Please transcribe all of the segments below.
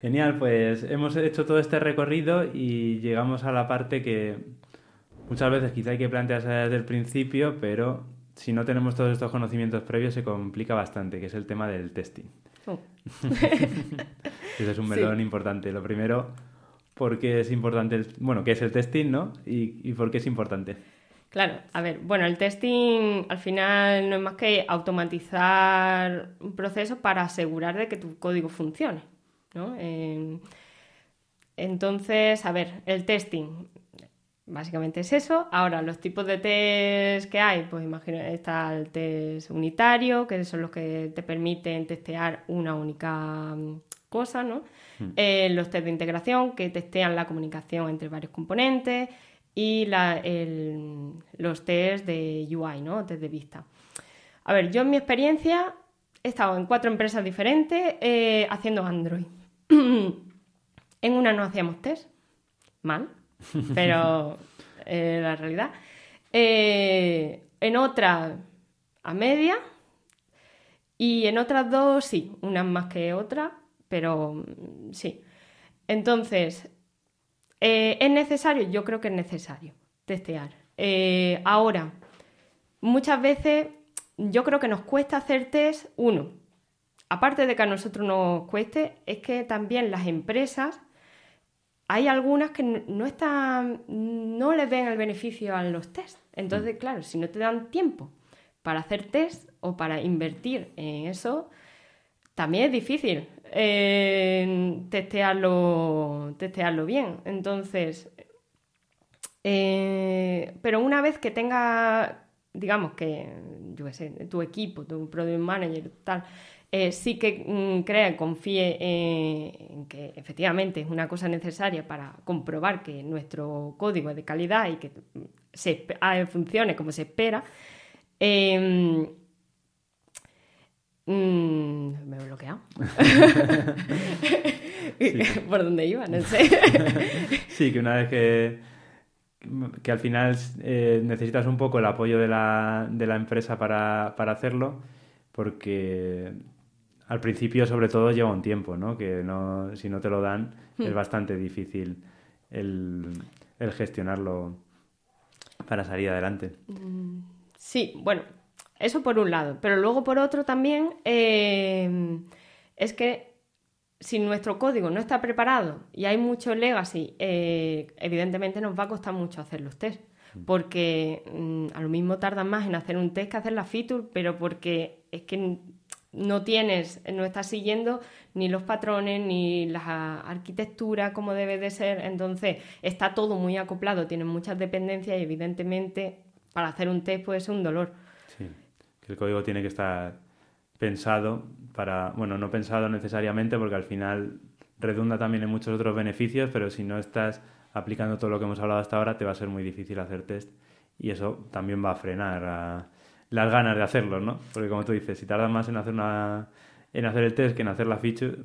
Genial, pues hemos hecho todo este recorrido y llegamos a la parte que muchas veces quizá hay que plantearse desde el principio, pero si no tenemos todos estos conocimientos previos se complica bastante, que es el tema del testing. Oh. Ese es un melón importante. Lo primero, ¿por qué es importante, bueno, qué es el testing, ¿no? y por qué es importante. Claro, a ver, bueno, el testing al final no es más que automatizar un proceso para asegurar de que tu código funcione. Em, entonces, a ver, el testing. Básicamente es eso. Ahora, los tipos de test que hay, pues imagino, está el test unitario, que son los que te permiten testear una única mm, cosa, hmm. eh, los test de integración, que testean la comunicación entre varios componentes, y los test de UI, ¿no? Test de vista. A ver, yo en mi experiencia he estado en cuatro empresas diferentes eh, haciendo Android. en una no hacíamos test, mal, pero eh, la realidad. Eh, en otra a media y en otras dos sí, unas más que otra, pero mm, sí. Entonces, ¿es necesario? Yo creo que es necesario testear. ahora, muchas veces yo creo que nos cuesta hacer test, uno, aparte de que a nosotros nos cueste, es que también las empresas, hay algunas que no están, no les ven el beneficio a los test. Entonces, mm. claro, si no te dan tiempo para hacer test o para invertir en eso, también es difícil eh, testearlo, testearlo bien. Entonces, eh, pero una vez que tenga digamos que, yo sé, tu equipo, tu product manager, tal, eh, sí que mm, crea, confíe en que efectivamente es una cosa necesaria para comprobar que nuestro código es de calidad y que mm, se, ah, funcione como se espera. Em, mm, me he bloqueado. Por dónde iba, no sé. sí, que una vez que que al final eh, necesitas un poco el apoyo de la, empresa para, hacerlo, porque al principio sobre todo lleva un tiempo, ¿no? Que no, si no te lo dan hmm. es bastante difícil el, gestionarlo para salir adelante. Mm, sí, bueno, eso por un lado, pero luego por otro también eh, es que si nuestro código no está preparado y hay mucho legacy, eh, evidentemente nos va a costar mucho hacer los test. Mm. Porque mm, a lo mismo tardan más en hacer un test que hacer la feature, pero porque es que no tienes, no estás siguiendo ni los patrones, ni la arquitectura como debe de ser. Entonces, está todo muy acoplado, tiene muchas dependencias y evidentemente para hacer un test puede ser un dolor. Sí, que el código tiene que estar pensado para, bueno, no pensado necesariamente porque al final redunda también en muchos otros beneficios, pero si no estás aplicando todo lo que hemos hablado hasta ahora, te va a ser muy difícil hacer test y eso también va a frenar a las ganas de hacerlo, ¿no? Porque como tú dices, si tardas más en hacer una en hacer el test que en hacer la feature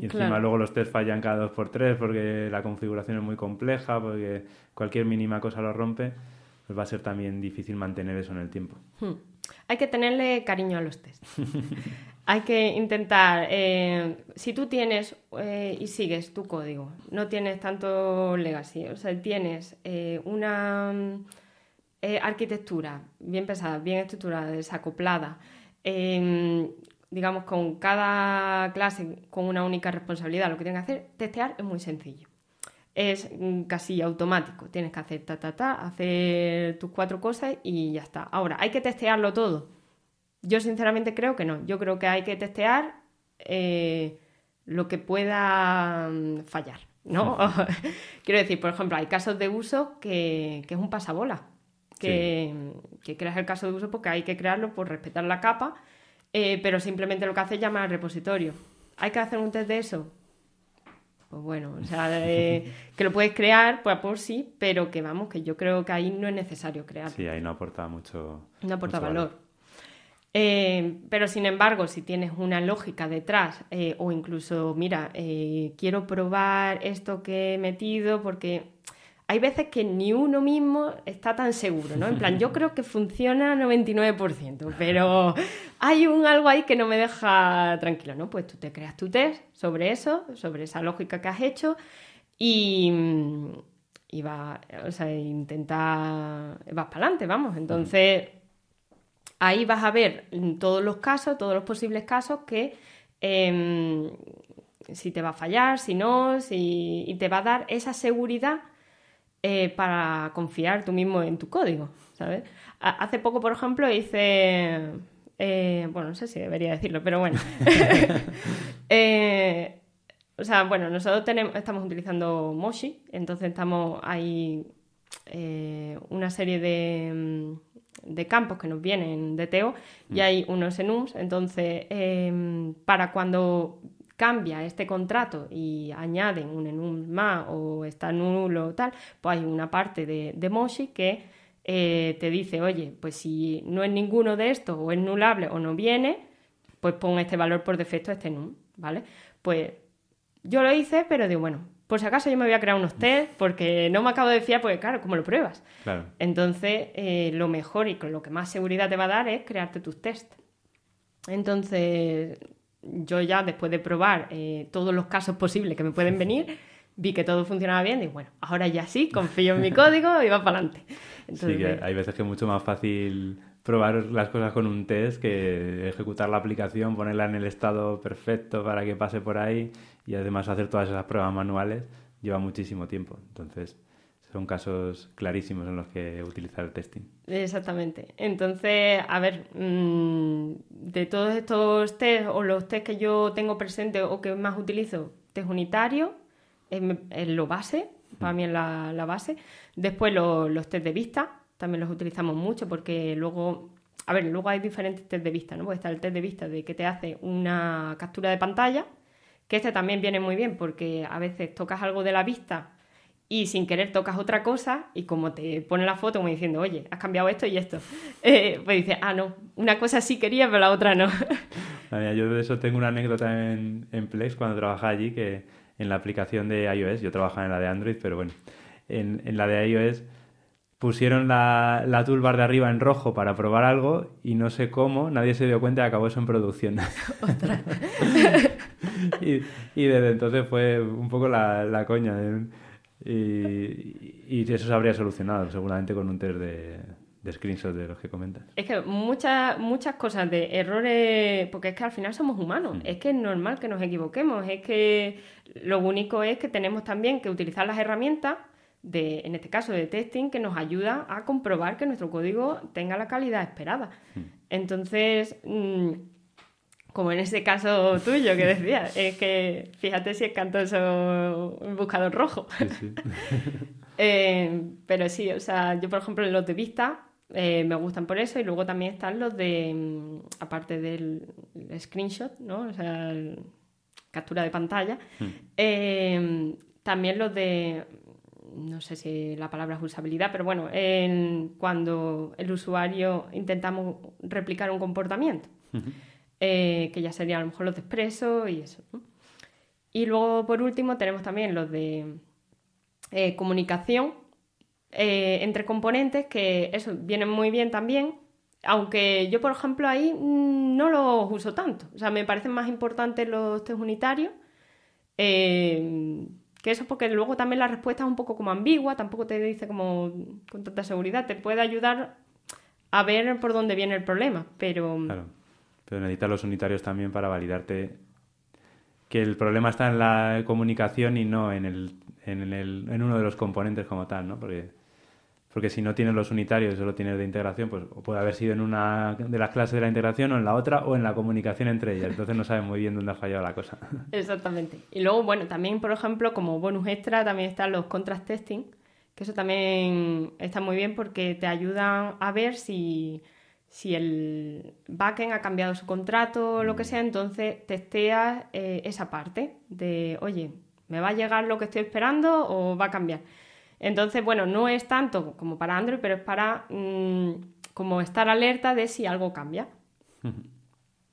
y encima luego los test fallan cada dos por tres porque la configuración es muy compleja, porque cualquier mínima cosa lo rompe, pues va a ser también difícil mantener eso en el tiempo. Hmm hay que tenerle cariño a los test. hay que intentar, eh, si tú tienes eh, y sigues tu código, no tienes tanto legacy, o sea, tienes eh, una mm, arquitectura bien pesada, bien estructurada, desacoplada, em, digamos, con cada clase, con una única responsabilidad, lo que tienes que hacer, testear es muy sencillo es mm, casi automático. Tienes que hacer ta, ta, ta, hacer tus cuatro cosas y ya está. Ahora, ¿hay que testearlo todo? Yo sinceramente creo que no. Yo creo que hay que testear eh, lo que pueda mm, fallar, ¿no? Quiero decir, por ejemplo, hay casos de uso que, es un pasabola. Que, creas el caso de uso porque hay que crearlo por respetar la capa, eh, pero simplemente lo que hace es llamar al repositorio. ¿Hay que hacer un test de eso? Pues bueno, o sea, eh, que lo puedes crear, pues por sí, pero que vamos, que yo creo que ahí no es necesario crear. Sí, ahí no aporta mucho. No aporta valor. Eh, pero sin embargo, si tienes una lógica detrás eh, o incluso, mira, quiero probar esto que he metido porque hay veces que ni uno mismo está tan seguro, ¿no? En plan, yo creo que funciona 99%, pero hay un algo ahí que no me deja tranquilo, ¿no? Pues tú te creas tu test sobre eso, sobre esa lógica que has hecho y, o sea, intenta, vas para adelante, vamos. Entonces, ahí vas a ver todos los casos, todos los posibles casos que... Em, si te va a fallar, si no, si... y te va a dar esa seguridad eh, para confiar tú mismo en tu código, ¿sabes? Hace poco, por ejemplo, hice... Eh, bueno, no sé si debería decirlo, pero bueno. Eh, o sea, bueno, nosotros tenemos, estamos utilizando Moshi, entonces estamos ahí una serie mm, de, campos que nos vienen de Teo y mm. hay unos enums. Entonces, para cuando cambia este contrato y añaden un enum más o está nulo o tal, pues hay una parte de, de Moshi que eh, te dice, oye, pues si no es ninguno de estos o es nulable o no viene, pues pon este valor por defecto este enum, ¿vale? Pues yo lo hice, pero digo, bueno, por si acaso yo me voy a crear unos test porque no me acabo de fiar, pues claro, ¿cómo lo pruebas? Entonces, eh, lo mejor y con lo que más seguridad te va a dar es crearte tus tests. Entonces, yo ya después de probar eh, todos los casos posibles que me pueden venir, vi que todo funcionaba bien y bueno, ahora ya sí, confío en mi código y va para adelante. sí, que hay veces que es mucho más fácil probar las cosas con un test que ejecutar la aplicación, ponerla en el estado perfecto para que pase por ahí y además hacer todas esas pruebas manuales lleva muchísimo tiempo. Entonces, son casos clarísimos en los que utilizar el testing. Exactamente. Entonces, a ver, mm, de todos estos test o los test que yo tengo presente o que más utilizo, test unitario es, lo base, para mí es la, base. Después los test de vista, también los utilizamos mucho porque luego, a ver, luego hay diferentes test de vista, ¿no? Puede estar el test de vista de que te hace una captura de pantalla, que este también viene muy bien porque a veces tocas algo de la vista y sin querer tocas otra cosa y como te pone la foto como diciendo, oye, has cambiado esto y esto, eh, pues dices, ah, no, una cosa sí quería, pero la otra no. yo de eso tengo una anécdota en, en, Plex cuando trabajaba allí, que en la aplicación de iOS, yo trabajaba en la de Android, pero bueno, en, en la de iOS pusieron la, la, toolbar de arriba en rojo para probar algo y no sé cómo, nadie se dio cuenta y acabó eso en producción. y, y, desde entonces fue un poco la, la coña. De, ¿eh? Y, eso se habría solucionado seguramente con un test de, de screenshot de los que comentas. Es que muchas, muchas cosas de errores, porque es que al final somos humanos, mm. es que es normal que nos equivoquemos, es que lo único es que tenemos también que utilizar las herramientas de, en este caso de testing, que nos ayuda a comprobar que nuestro código tenga la calidad esperada. Mm. Entonces, mm, como en ese caso tuyo que decía, es que fíjate si es cantoso un buscador rojo. Eh, pero sí, o sea, yo por ejemplo los de vista eh, me gustan por eso y luego también están los de, mm, aparte del screenshot, captura de pantalla, hmm. eh, también los de, mm, no sé si la palabra es usabilidad, pero bueno, cuando el usuario intentamos replicar un comportamiento. Eh, que ya sería a lo mejor los de expreso y eso. Y luego, por último, tenemos también los de eh, comunicación eh, entre componentes, que eso viene muy bien también, aunque yo, por ejemplo, ahí mm, no los uso tanto. O sea, me parecen más importantes los test unitarios. que eso porque luego también la respuesta es un poco como ambigua, tampoco te dice como con tanta seguridad, te puede ayudar a ver por dónde viene el problema, pero... Mm, claro necesitas los unitarios también para validarte que el problema está en la comunicación y no en, el, en, uno de los componentes como tal, ¿no? Porque, porque si no tienes los unitarios y solo tienes de integración, pues puede haber sido en una de las clases de la integración o en la otra o en la comunicación entre ellas. Entonces no sabes muy bien dónde ha fallado la cosa. Exactamente. Y luego, bueno, también, por ejemplo, como bonus extra, también están los contrast testing, que eso también está muy bien porque te ayudan a ver si si el backend ha cambiado su contrato o lo que mm. sea, entonces testeas eh, esa parte de, oye, ¿me va a llegar lo que estoy esperando o va a cambiar? Entonces, bueno, no es tanto como para Android, pero es para mm, como estar alerta de si algo cambia.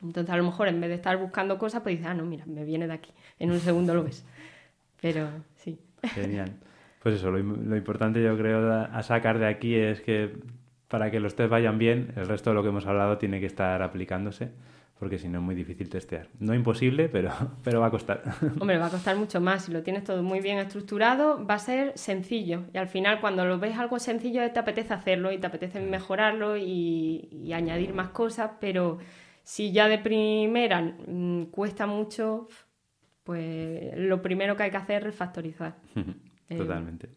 Entonces, a lo mejor en vez de estar buscando cosas, pues dices, ah, no, mira, me viene de aquí. En un segundo lo ves. Pero sí. Genial. Pues eso, lo importante yo creo a sacar de aquí es que para que los test vayan bien, el resto de lo que hemos hablado tiene que estar aplicándose, porque si no es muy difícil testear. No imposible, pero, pero va a costar. Hombre, va a costar mucho más. Si lo tienes todo muy bien estructurado, va a ser sencillo. Y al final, cuando lo ves algo sencillo, te apetece hacerlo y te apetece mejorarlo y, añadir más cosas, pero si ya de primera mm, cuesta mucho, pues lo primero que hay que hacer es factorizar. Totalmente.